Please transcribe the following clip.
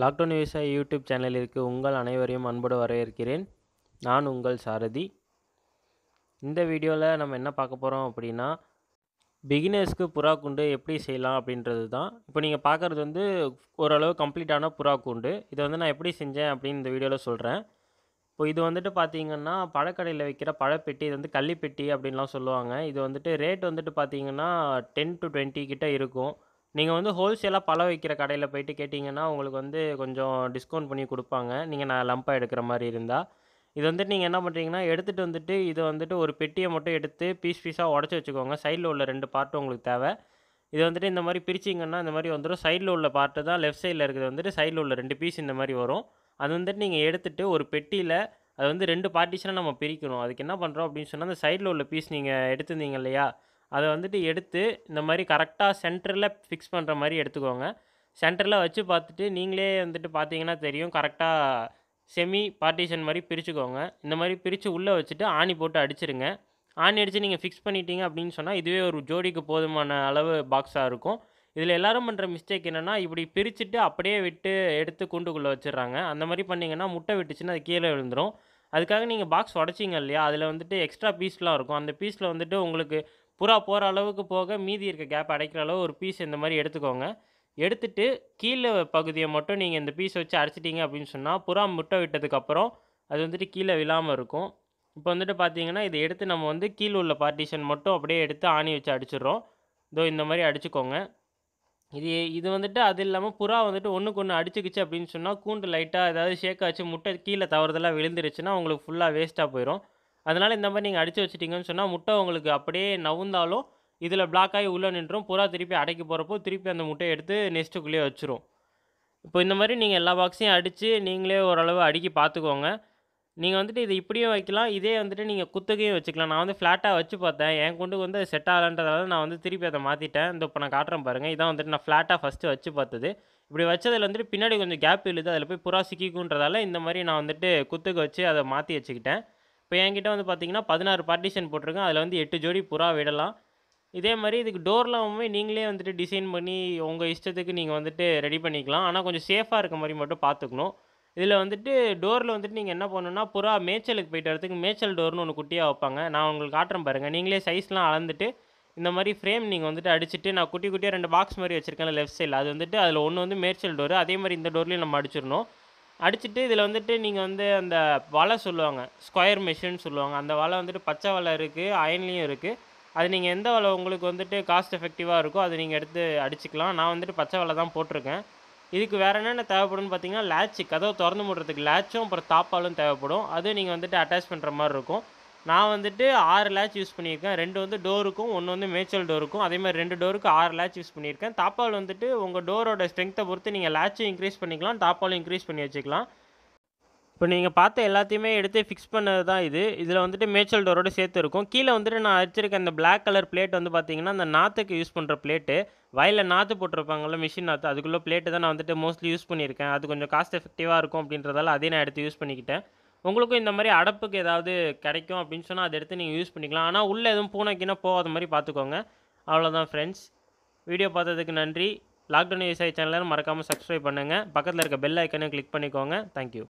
lockdown விவசாய YouTube சேனலிற்கு உங்கள் அனைவரையும் அன்போடு வரவேற்கிறேன் நான் உங்கள் சாரதி இந்த வீடியோவில் நம்ம என்ன பார்க்க போகிறோம் அப்படின்னா பிகினர்ஸ்க்கு புறா குண்டு எப்படி செய்யலாம் அப்படின்றது தான் இப்போ நீங்கள் பார்க்குறது வந்து ஓரளவு கம்ப்ளீட்டான புறா கூண்டு இதை வந்து நான் எப்படி செஞ்சேன் அப்படின்னு இந்த வீடியோவில் சொல்கிறேன் இப்போ இது வந்துட்டு பார்த்தீங்கன்னா பழக்கடையில் வைக்கிற பழப்பெட்டி இது வந்து கள்ளிப்பெட்டி அப்படின்லாம் சொல்லுவாங்க இது வந்துட்டு ரேட் வந்துட்டு பார்த்தீங்கன்னா டென் டு டுவெண்ட்டி கிட்டே இருக்கும் நீங்கள் வந்து ஹோல்சேலாக பழம் வைக்கிற கடையில் போயிட்டு கேட்டிங்கன்னா உங்களுக்கு வந்து கொஞ்சம் டிஸ்கவுண்ட் பண்ணி கொடுப்பாங்க நீங்கள் நான் லம்பாக எடுக்கிற மாதிரி இருந்தால் இது வந்துட்டு நீங்கள் என்ன பண்ணுறீங்கன்னா எடுத்துகிட்டு வந்துட்டு இதை வந்துட்டு ஒரு பெட்டியை மட்டும் எடுத்து பீஸ் பீஸாக உடச்சி வச்சுக்கோங்க சைடில் உள்ள ரெண்டு பார்ட்டும் உங்களுக்கு தேவை இது வந்துட்டு இந்த மாதிரி பிரிச்சிங்கன்னா இந்த மாதிரி வந்துடும் சைடில் உள்ள பார்ட்டு தான் லெஃப்ட் சைடில் இருக்கிறது வந்துட்டு சைடில் உள்ள ரெண்டு பீஸ் இந்த மாதிரி வரும் அது வந்துட்டு நீங்கள் எடுத்துகிட்டு ஒரு பெட்டியில் அது வந்து ரெண்டு பார்ட்டிஷனாக நம்ம பிரிக்கணும் அதுக்கு என்ன பண்ணுறோம் அப்படின்னு சொன்னால் அந்த சைடில் உள்ள பீஸ் நீங்கள் எடுத்துருந்தீங்க இல்லையா அதை வந்துட்டு எடுத்து இந்த மாதிரி கரெக்டாக சென்டரில் ஃபிக்ஸ் பண்ணுற மாதிரி எடுத்துக்கோங்க சென்டரில் வச்சு பார்த்துட்டு நீங்களே வந்துட்டு பார்த்தீங்கன்னா தெரியும் கரெக்டாக செமி பார்ட்டிஷன் மாதிரி பிரிச்சுக்கோங்க இந்த மாதிரி பிரித்து உள்ளே வச்சுட்டு ஆணி போட்டு அடிச்சிருங்க ஆணி அடித்து நீங்கள் ஃபிக்ஸ் பண்ணிட்டீங்க அப்படின்னு சொன்னால் இதுவே ஒரு ஜோடிக்கு போதுமான அளவு பாக்ஸாக இருக்கும் இதில் எல்லோரும் பண்ணுற மிஸ்டேக் என்னென்னா இப்படி பிரிச்சுட்டு அப்படியே விட்டு எடுத்து கூண்டுக்குள்ளே வச்சிடுறாங்க அந்த மாதிரி பண்ணிங்கன்னா முட்டை விட்டுச்சுன்னா அது கீழே விழுந்துடும் அதுக்காக நீங்கள் பாக்ஸ் உடச்சிங்க இல்லையா அதில் வந்துட்டு எக்ஸ்ட்ரா பீஸ்லாம் இருக்கும் அந்த பீஸில் வந்துட்டு உங்களுக்கு புறா போகிற அளவுக்கு போக மீதி இருக்க கேப் அடைக்கிற அளவு ஒரு பீஸ் இந்த மாதிரி எடுத்துக்கோங்க எடுத்துட்டு கீழே பகுதியை மட்டும் நீங்கள் இந்த பீஸ் வச்சு அரைச்சிட்டிங்க அப்படின்னு சொன்னால் புறா முட்டை விட்டதுக்கப்புறம் அது வந்துட்டு கீழே விழாமல் இருக்கும் இப்போ வந்துட்டு பார்த்தீங்கன்னா இதை எடுத்து நம்ம வந்து கீழே உள்ள பார்ட்டிஷன் மட்டும் அப்படியே எடுத்து ஆணி வச்சு அடிச்சிடுறோம் இதோ இந்த மாதிரி அடிச்சுக்கோங்க இது இது வந்துட்டு அது இல்லாமல் புறா வந்துட்டு ஒன்றுக்கு ஒன்று அடிச்சுக்கிச்சு அப்படின்னு சொன்னால் கூண்டு லைட்டாக ஏதாவது ஷேக்காச்சு முட்டை கீழே தவறுதெல்லாம் விழுந்துருச்சுன்னா உங்களுக்கு ஃபுல்லாக வேஸ்ட்டாக போயிடும் அதனால் இந்த மாதிரி நீங்கள் அடித்து வச்சிட்டிங்கன்னு சொன்னால் முட்டை உங்களுக்கு அப்படியே நவுந்தாலும் இதில் பிளாக் ஆகி உள்ளே நின்றும் புறா திருப்பி அடைக்க போகிறப்போ திருப்பி அந்த முட்டையை எடுத்து நெஸ்ட்டுக்குள்ளேயே வச்சிரும் இப்போ இந்த மாதிரி நீங்கள் எல்லா பாக்ஸையும் அடித்து நீங்களே ஓரளவு அடுக்கி பார்த்துக்கோங்க நீங்கள் வந்துட்டு இது இப்படியும் வைக்கலாம் இதே வந்துட்டு நீங்கள் குத்துக்கையும் வச்சுக்கலாம் நான் வந்து ஃப்ளாட்டாக வச்சு பார்த்தேன் என் கொண்டு வந்து செட் ஆகலன்றதால நான் வந்து திருப்பி அதை மாற்றிட்டேன் இந்த இப்போ நான் காட்டுறேன் பாருங்கள் இதான் வந்துட்டு நான் ஃப்ளாட்டாக ஃபஸ்ட்டு வச்சு பார்த்தது இப்படி வச்சதில் வந்துட்டு பின்னாடி கொஞ்சம் கேப் இழுது அதில் போய் புறா சிக்கிக்குன்றதால இந்த மாதிரி நான் வந்துட்டு குத்துக்கு வச்சு அதை மாற்றி வச்சுக்கிட்டேன் இப்போ என்கிட்ட வந்து பார்த்தீங்கன்னா பதினாறு பார்ட்டிஷன் போட்டிருக்கேன் அதில் வந்து எட்டு ஜோடி புறா விடலாம் இதே மாதிரி இதுக்கு டோர்லாம் நீங்களே வந்துட்டு டிசைன் பண்ணி உங்கள் இஷ்டத்துக்கு நீங்கள் வந்துட்டு ரெடி பண்ணிக்கலாம் ஆனால் கொஞ்சம் சேஃபாக இருக்க மாதிரி மட்டும் பார்த்துக்கணும் இதில் வந்துட்டு டோரில் வந்துட்டு நீங்கள் என்ன பண்ணணும்னா புறா மேய்ச்சலுக்கு போயிட்டு வரத்துக்கு மேய்ச்சல் டோர்னு ஒன்று குட்டியாக வைப்பாங்க நான் உங்களுக்கு காட்டுறேன் பாருங்கள் நீங்களே சைஸ்லாம் அளந்துட்டு இந்த மாதிரி ஃப்ரேம் நீங்கள் வந்துட்டு அடிச்சுட்டு நான் குட்டி குட்டியாக ரெண்டு பாக்ஸ் மாதிரி வச்சுருக்கேன் லெஃப்ட் சைடில் அது வந்துட்டு அதில் ஒன்று வந்து மேய்ச்சல் டோர் அதே மாதிரி இந்த டோர்லேயும் நம்ம அடிச்சிடணும் அடிச்சுட்டு இதில் வந்துட்டு நீங்கள் வந்து அந்த வலை சொல்லுவாங்க ஸ்கொயர் மெஷின் சொல்லுவாங்க அந்த வலை வந்துட்டு பச்சை வலை இருக்குது அயன்லேயும் இருக்குது அது நீங்கள் எந்த வலை உங்களுக்கு வந்துட்டு காஸ்ட் எஃபெக்டிவாக இருக்கோ அது நீங்கள் எடுத்து அடிச்சுக்கலாம் நான் வந்துட்டு பச்சை வலை தான் போட்டிருக்கேன் இதுக்கு வேறு என்னென்ன தேவைப்படும்னு பார்த்தீங்கன்னா லேட்ச்சு கதவை திறந்து முடுறதுக்கு லேட்சும் அப்புறம் தாப்பாலும் தேவைப்படும் அது நீங்கள் வந்துட்டு அட்டாச் பண்ணுற மாதிரி இருக்கும் நான் வந்துட்டு ஆறு லேட்ச் யூஸ் பண்ணியிருக்கேன் ரெண்டு வந்து டோருக்கும் ஒன்று வந்து மேச்சல் டோருக்கும் அதே மாதிரி ரெண்டு டோருக்கு ஆறு லேட்ச் யூஸ் பண்ணியிருக்கேன் தாப்பால் வந்துட்டு உங்கள் டோரோட ஸ்ட்ரென்த்தை பொறுத்து நீங்கள் லேச்சும் இன்க்ரீஸ் பண்ணிக்கலாம் தாப்பாலும் இன்க்ரீஸ் பண்ணி வச்சுக்கலாம் இப்போ நீங்கள் பார்த்த எல்லாத்தையுமே எடுத்து ஃபிக்ஸ் பண்ணது தான் இது இதில் வந்துட்டு மேச்சல் டோரோடு சேர்த்து இருக்கும் கீழே வந்துட்டு நான் அடிச்சிருக்க அந்த பிளாக் கலர் பிளேட் வந்து பார்த்தீங்கன்னா அந்த நாற்றுக்கு யூஸ் பண்ணுற பிளேட்டு வயலில் நாற்று போட்டிருப்பாங்களோ மிஷின் நாற்று அதுக்குள்ளே பிளேட்டு தான் நான் வந்துட்டு மோஸ்ட்லி யூஸ் பண்ணியிருக்கேன் அது கொஞ்சம் காஸ்ட் எஃபெக்டிவாக இருக்கும் அப்படின்றதால அதே நான் எடுத்து யூஸ் பண்ணிக்கிட்டேன் உங்களுக்கும் இந்த மாதிரி அடப்புக்கு ஏதாவது கிடைக்கும் அப்படின்னு சொன்னால் அதை எடுத்து நீங்கள் யூஸ் பண்ணிக்கலாம் ஆனால் உள்ளே எதுவும் பூனைக்கினா போகாத மாதிரி பார்த்துக்கோங்க அவ்வளோதான் ஃப்ரெண்ட்ஸ் வீடியோ பார்த்ததுக்கு நன்றி லாக்டவுன் விவசாய சேனலை மறக்காமல் சப்ஸ்கிரைப் பண்ணுங்கள் பக்கத்தில் இருக்க பெல் ஐக்கனையும் கிளிக் பண்ணிக்கோங்க தேங்க்யூ